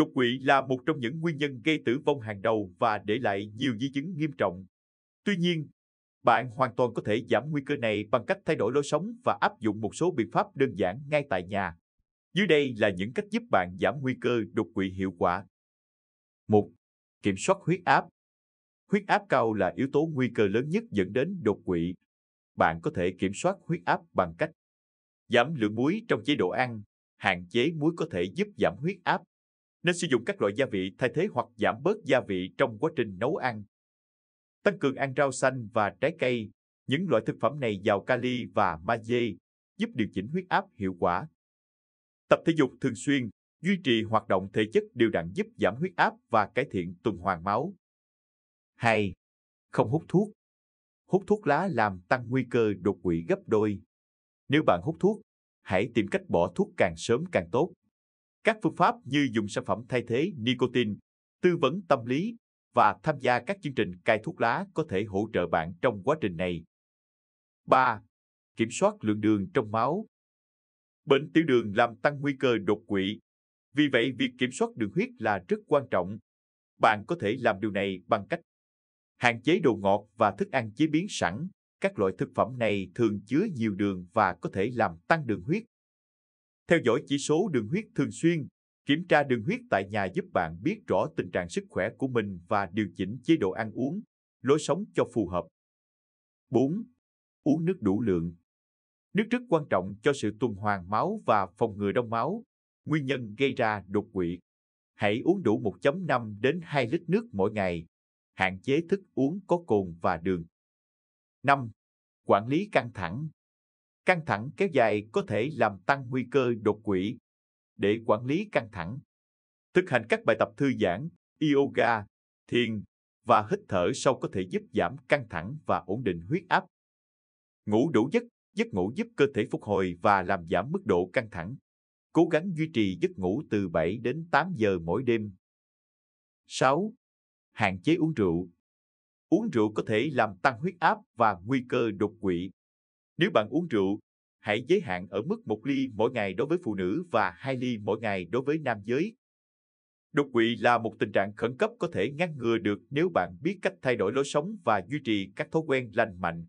Đột quỵ là một trong những nguyên nhân gây tử vong hàng đầu và để lại nhiều di chứng nghiêm trọng. Tuy nhiên, bạn hoàn toàn có thể giảm nguy cơ này bằng cách thay đổi lối sống và áp dụng một số biện pháp đơn giản ngay tại nhà. Dưới đây là những cách giúp bạn giảm nguy cơ đột quỵ hiệu quả. 1. Kiểm soát huyết áp. Huyết áp cao là yếu tố nguy cơ lớn nhất dẫn đến đột quỵ. Bạn có thể kiểm soát huyết áp bằng cách giảm lượng muối trong chế độ ăn, hạn chế muối có thể giúp giảm huyết áp nên sử dụng các loại gia vị thay thế hoặc giảm bớt gia vị trong quá trình nấu ăn. Tăng cường ăn rau xanh và trái cây, những loại thực phẩm này giàu kali và magie, giúp điều chỉnh huyết áp hiệu quả. Tập thể dục thường xuyên, duy trì hoạt động thể chất đều đặn giúp giảm huyết áp và cải thiện tuần hoàn máu. 2. Không hút thuốc. Hút thuốc lá làm tăng nguy cơ đột quỵ gấp đôi. Nếu bạn hút thuốc, hãy tìm cách bỏ thuốc càng sớm càng tốt các phương pháp như dùng sản phẩm thay thế nicotine, tư vấn tâm lý và tham gia các chương trình cai thuốc lá có thể hỗ trợ bạn trong quá trình này. 3. Kiểm soát lượng đường trong máu. Bệnh tiểu đường làm tăng nguy cơ đột quỵ. Vì vậy, việc kiểm soát đường huyết là rất quan trọng. Bạn có thể làm điều này bằng cách hạn chế đồ ngọt và thức ăn chế biến sẵn. Các loại thực phẩm này thường chứa nhiều đường và có thể làm tăng đường huyết theo dõi chỉ số đường huyết thường xuyên, kiểm tra đường huyết tại nhà giúp bạn biết rõ tình trạng sức khỏe của mình và điều chỉnh chế độ ăn uống, lối sống cho phù hợp. 4. Uống nước đủ lượng. Nước rất quan trọng cho sự tuần hoàn máu và phòng ngừa đông máu, nguyên nhân gây ra đột quỵ. Hãy uống đủ 1.5 đến 2 lít nước mỗi ngày, hạn chế thức uống có cồn và đường. 5. Quản lý căng thẳng căng thẳng kéo dài có thể làm tăng nguy cơ đột quỵ. Để quản lý căng thẳng, thực hành các bài tập thư giãn, yoga, thiền và hít thở sâu có thể giúp giảm căng thẳng và ổn định huyết áp. Ngủ đủ giấc, giấc ngủ giúp cơ thể phục hồi và làm giảm mức độ căng thẳng. Cố gắng duy trì giấc ngủ từ 7 đến 8 giờ mỗi đêm. 6. Hạn chế uống rượu. Uống rượu có thể làm tăng huyết áp và nguy cơ đột quỵ. Nếu bạn uống rượu, hãy giới hạn ở mức một ly mỗi ngày đối với phụ nữ và hai ly mỗi ngày đối với nam giới. Đột quỵ là một tình trạng khẩn cấp có thể ngăn ngừa được nếu bạn biết cách thay đổi lối sống và duy trì các thói quen lành mạnh.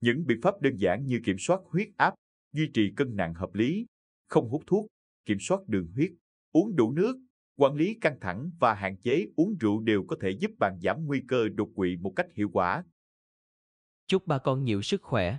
Những biện pháp đơn giản như kiểm soát huyết áp, duy trì cân nặng hợp lý, không hút thuốc, kiểm soát đường huyết, uống đủ nước, quản lý căng thẳng và hạn chế uống rượu đều có thể giúp bạn giảm nguy cơ đột quỵ một cách hiệu quả. Chúc bà con nhiều sức khỏe.